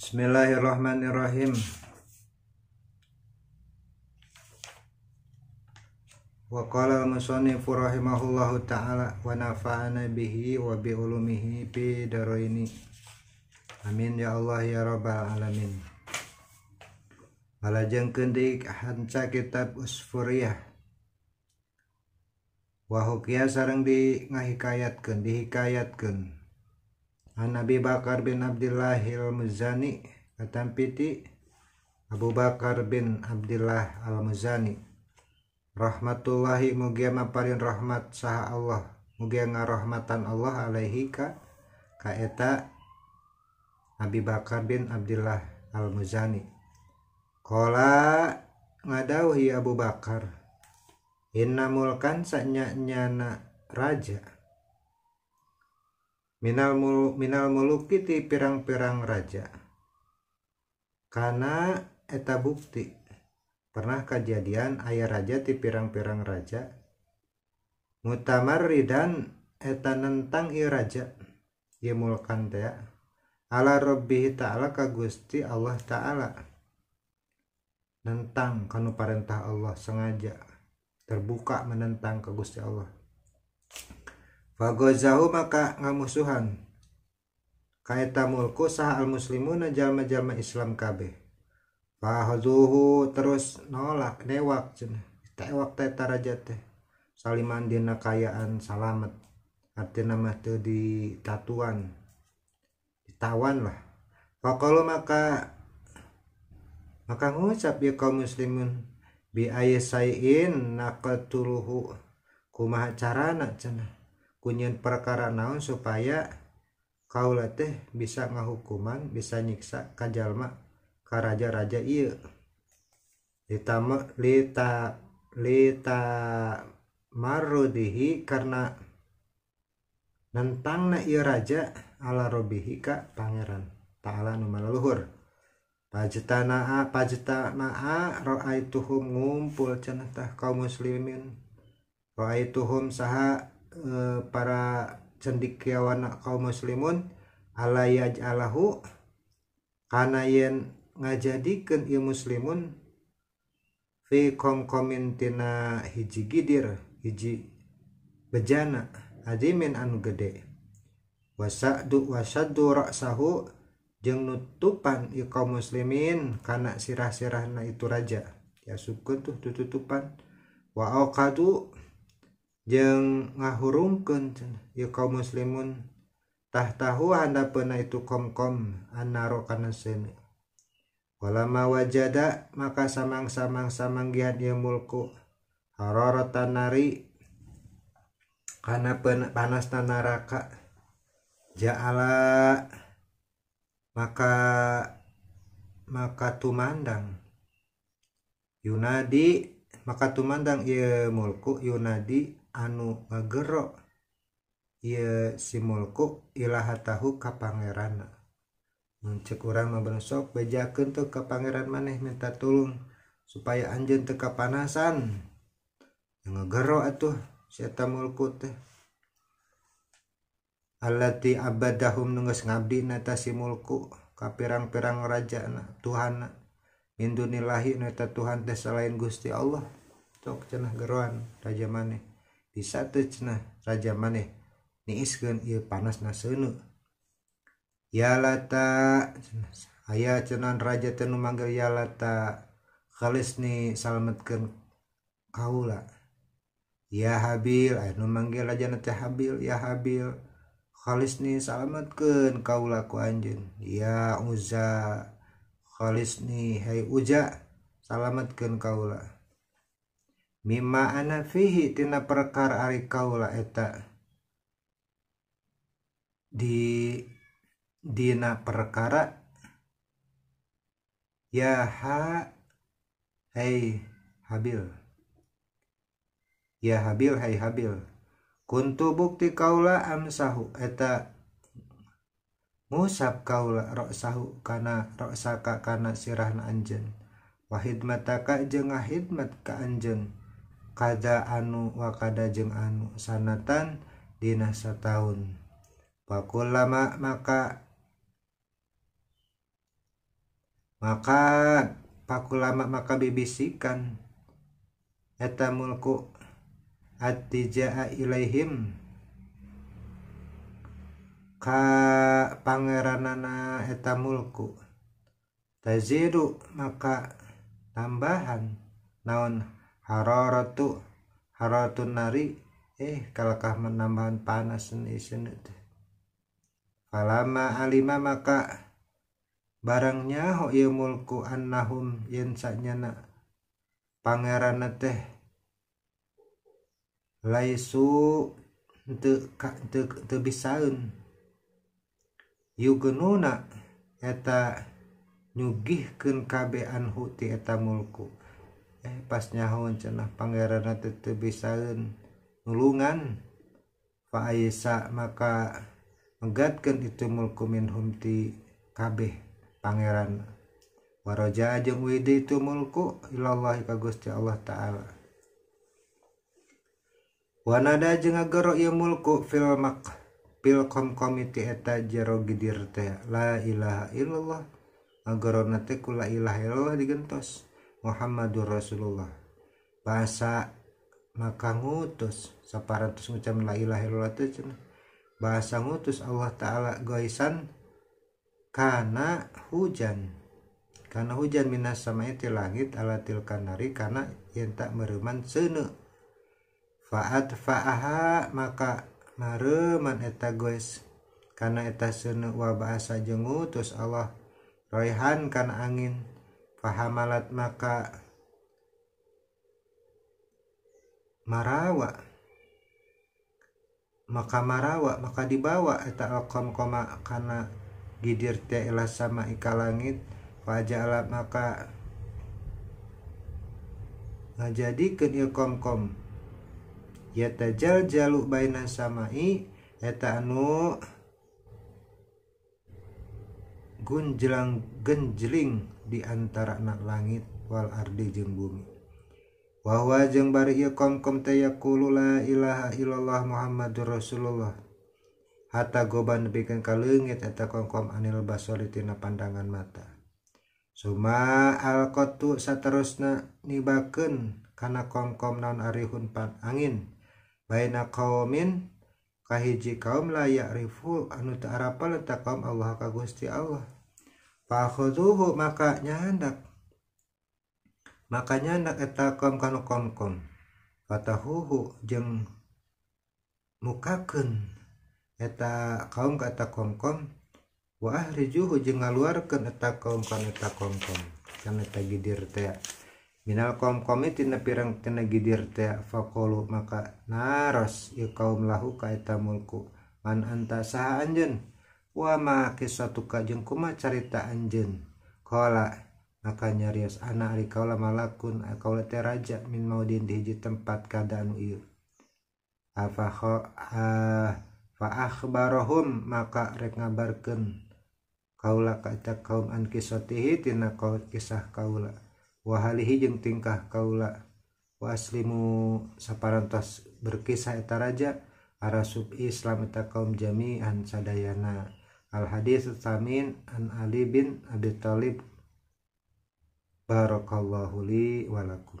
Bismillahirrahmanirrahim. Wa qala al-musannifu rahimahullahu ta'ala wa nafa'ana bihi wa bi ulumihi bi daraini. Amin ya Allah ya rabbal alamin. Balajeng kendik hanca kitab Usfuriyah Wahukya sarang di ngahikayatkeun dihikayatkeun An Bakar bin Abdullah Al Muzani katampiti Abu Bakar bin Abdullah Al Muzani rahmatullahi mugia maparin rahmat sah Allah mugia ngarahmatan Allah alaihi ka kaeta Nabi Bakar bin Abdullah Al Muzani Kola ngadauhi Abu Bakar Inna mulkan sanyanya raja minal mulu, minal muluki ti pirang-pirang raja karena eta bukti pernah kejadian ayah raja ti pirang-pirang raja mutamar ridan eta nentang i raja ya mulkan teh ala robbi ta'ala ka Gusti Allah ta'ala nentang kanu perintah Allah sengaja terbuka menentang ke Gusti Allah Wagozahu maka ngamusuhan. Kaita mulku sah al muslimu jalma-jalma Islam kabe Fahaduhu terus nolak newak cina, Tewak teta raja teh. Saliman dina kayaan salamet. nama mah di ditatuan. Ditawan lah. Faqalu maka maka ngucap ya kaum muslimun bi ayyasain kumah kumaha nak cenah kunyin perkara naon supaya kaula teh bisa ngahukuman bisa nyiksa kajallma karaja-raja iya ditama lita lita marudihi karena nentang na iya raja ala robihi ka pangeran ta'ala numalaluhur Pajtanaa pajtanaa ra'aituhum ngumpul cenah kaum muslimin ra'aituhum saha Eh, para cendikiawan kaum muslimun ala alahu kana yen ngajadikan ieu muslimun fi komkomin tina hiji gidir hiji bejana azimin anu gede wasadu wasadu raksahu jeng nutupan iqaw muslimin karena sirah-sirahna itu raja ya suku tuh tutupan wa jeng ngahurungkan, ya kaum muslimun tah tahu pernah itu kom-kom annaro kana wala walama wajada maka samang-samang samang samanggihan ya mulku hararatan nari karena panas neraka ja'ala maka maka tumandang Yunadi maka tumandang ya mulku Yunadi anugerokulkuk ilaha tahu kap Pangeran ng kurang mesok bajakentuk ke Pangeran maneh minta tulung supaya anj teka panasan gerok atuhku teh ngadiulku kap pirang-pirang ja anak Tuhan Hinduilahhieta Tuhan Desa lain Gusti Allah tok cenah geruan raja maneh satu cenah raja maneh nih is panas na yalata aya cean raja tenu manggil yalatakhalis nih salat kaula ya hab memanggil raja teh hab ya habkhalis nih salatken kaulaku anjun iya muuzakhalis nih hai salatatkan kaula mima ana fihi tina perkara ari kaula eta di dina perkara ya ha hei habil ya habil hei habil kuntu bukti kaula amsahu eta musab kaula roksahu kana roksaka kana sirahna anjen wahid mataka jengah hidmat ka anjen kada anu wa kada jeng anu sanatan dina sataun wakul lama maka maka pakul lama maka bibisikan eta mulku attijaa ilaihim ka pangeranana eta mulku tazidu maka tambahan naon hararatu haratun nari eh kalakah menambahan panas isun falama alima maka barangnya ho ieu mulku annahum yen saknyana pangeran teh laisu teu te, te bisaun yugenuna eta nyugihkeun kabe anhu ti eta mulku eh pas nyahun cenah Pangeran tetep bisaun nulungan Faisa maka menggatkan itu mulku minhum ti kabeh pangeran waraja jeung widi itu mulku ilallah ka Gusti Allah taala Wanada jeung agero ieu mulku fil mak fil kom komite eta jero gidir teh la ilaha illallah agoro nate kula ilaha illallah digentos Muhammadur Rasulullah bahasa maka ngutus separatus ngucap la ilaha illallah itu bahasa ngutus Allah taala goisan karena hujan karena hujan minas sama itu langit tilkan kanari karena yang tak mereman senu faat faaha maka mereman eta goes karena eta senu wa bahasa jengutus Allah royhan karena angin fahamalat maka marawa maka marawa maka dibawa eta alkom koma karena gidir teh sama ika langit alat maka ngajadi kenil kom yeta ya tajal jalu baina samai eta anu gunjelang genjeling di antara anak langit wal ardi jeng bumi wahwa jeng bari iya kom kom teh yaqulu la ilaha illallah muhammadur rasulullah hatta goban bikin kaleungit eta kom kom anil basori pandangan mata Suma kotu saterusna nibaken karena kom kom naon arihun pan angin baina kaumin kahiji kaum layak rifu anu ta'arapa letak kaum Allah kagusti Allah punya zuhu makanya henak makanya henndaeta kom kan komkom kata huhu jeng mukakeneta kaum ke komkomwah juhu jeng ngaluarkanetaeta komkomdir Minalkom komite na pirang ten gidir fa maka naros y kaum lahu kaeta mulku manaanta saaanjen wama kisatuka jeng kuma carita anjen Kola maka nyarios anak ari kaula malakun kaula teh raja min maudin di hiji tempat kadaan ieu afa fa akhbarahum maka rek ngabarkeun kaula ka eta kaum an kisatihi tina kisah kaula wa halihi jeung tingkah kaula wa aslimu saparantos berkisah eta raja arasub Islam eta kaum jami'an sadayana al hadis samin an ali bin abi talib barakallahu li walakum